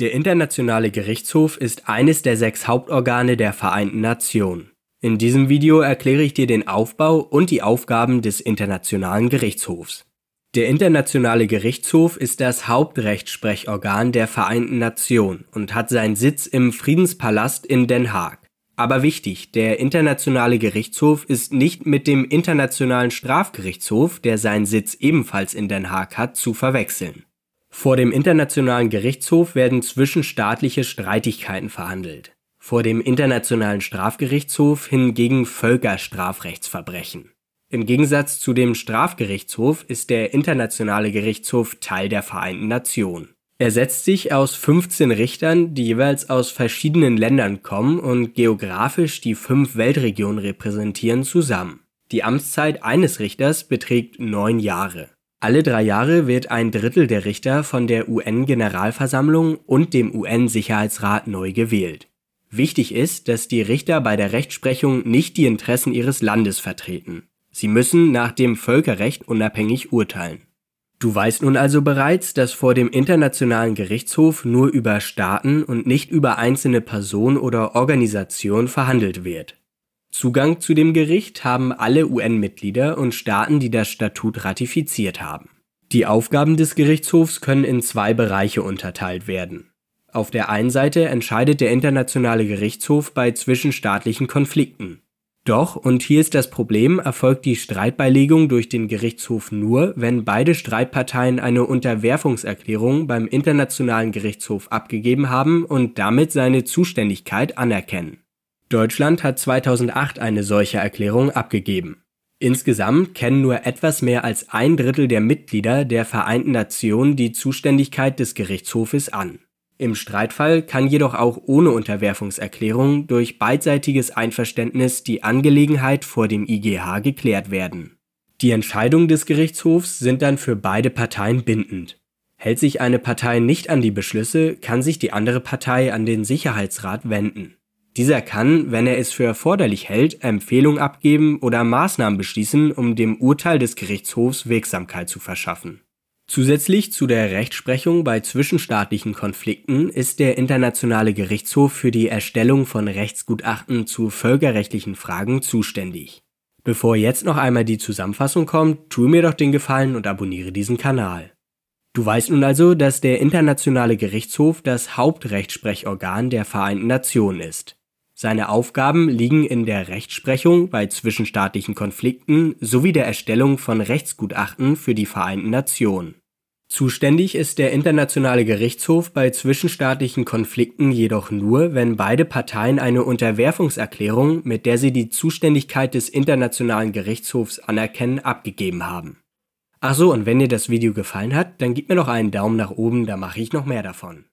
Der Internationale Gerichtshof ist eines der sechs Hauptorgane der Vereinten Nationen. In diesem Video erkläre ich dir den Aufbau und die Aufgaben des Internationalen Gerichtshofs. Der Internationale Gerichtshof ist das Hauptrechtsprechorgan der Vereinten Nationen und hat seinen Sitz im Friedenspalast in Den Haag. Aber wichtig, der Internationale Gerichtshof ist nicht mit dem Internationalen Strafgerichtshof, der seinen Sitz ebenfalls in Den Haag hat, zu verwechseln. Vor dem Internationalen Gerichtshof werden zwischenstaatliche Streitigkeiten verhandelt, vor dem Internationalen Strafgerichtshof hingegen Völkerstrafrechtsverbrechen. Im Gegensatz zu dem Strafgerichtshof ist der Internationale Gerichtshof Teil der Vereinten Nationen. Er setzt sich aus 15 Richtern, die jeweils aus verschiedenen Ländern kommen und geografisch die fünf Weltregionen repräsentieren, zusammen. Die Amtszeit eines Richters beträgt neun Jahre alle drei Jahre wird ein Drittel der Richter von der UN-Generalversammlung und dem UN-Sicherheitsrat neu gewählt. Wichtig ist, dass die Richter bei der Rechtsprechung nicht die Interessen ihres Landes vertreten. Sie müssen nach dem Völkerrecht unabhängig urteilen. Du weißt nun also bereits, dass vor dem Internationalen Gerichtshof nur über Staaten und nicht über einzelne Personen oder Organisationen verhandelt wird. Zugang zu dem Gericht haben alle UN-Mitglieder und Staaten, die das Statut ratifiziert haben. Die Aufgaben des Gerichtshofs können in zwei Bereiche unterteilt werden. Auf der einen Seite entscheidet der Internationale Gerichtshof bei zwischenstaatlichen Konflikten. Doch, und hier ist das Problem, erfolgt die Streitbeilegung durch den Gerichtshof nur, wenn beide Streitparteien eine Unterwerfungserklärung beim Internationalen Gerichtshof abgegeben haben und damit seine Zuständigkeit anerkennen. Deutschland hat 2008 eine solche Erklärung abgegeben. Insgesamt kennen nur etwas mehr als ein Drittel der Mitglieder der Vereinten Nationen die Zuständigkeit des Gerichtshofes an. Im Streitfall kann jedoch auch ohne Unterwerfungserklärung durch beidseitiges Einverständnis die Angelegenheit vor dem IGH geklärt werden. Die Entscheidungen des Gerichtshofs sind dann für beide Parteien bindend. Hält sich eine Partei nicht an die Beschlüsse, kann sich die andere Partei an den Sicherheitsrat wenden dieser kann, wenn er es für erforderlich hält, Empfehlungen abgeben oder Maßnahmen beschließen, um dem Urteil des Gerichtshofs Wirksamkeit zu verschaffen. Zusätzlich zu der Rechtsprechung bei zwischenstaatlichen Konflikten ist der Internationale Gerichtshof für die Erstellung von Rechtsgutachten zu völkerrechtlichen Fragen zuständig. Bevor jetzt noch einmal die Zusammenfassung kommt, tue mir doch den Gefallen und abonniere diesen Kanal. Du weißt nun also, dass der Internationale Gerichtshof das Hauptrechtsprechorgan der Vereinten Nationen ist. Seine Aufgaben liegen in der Rechtsprechung bei zwischenstaatlichen Konflikten sowie der Erstellung von Rechtsgutachten für die Vereinten Nationen. Zuständig ist der Internationale Gerichtshof bei zwischenstaatlichen Konflikten jedoch nur, wenn beide Parteien eine Unterwerfungserklärung, mit der sie die Zuständigkeit des Internationalen Gerichtshofs anerkennen, abgegeben haben. Ach so, und wenn dir das Video gefallen hat, dann gib mir noch einen Daumen nach oben, da mache ich noch mehr davon.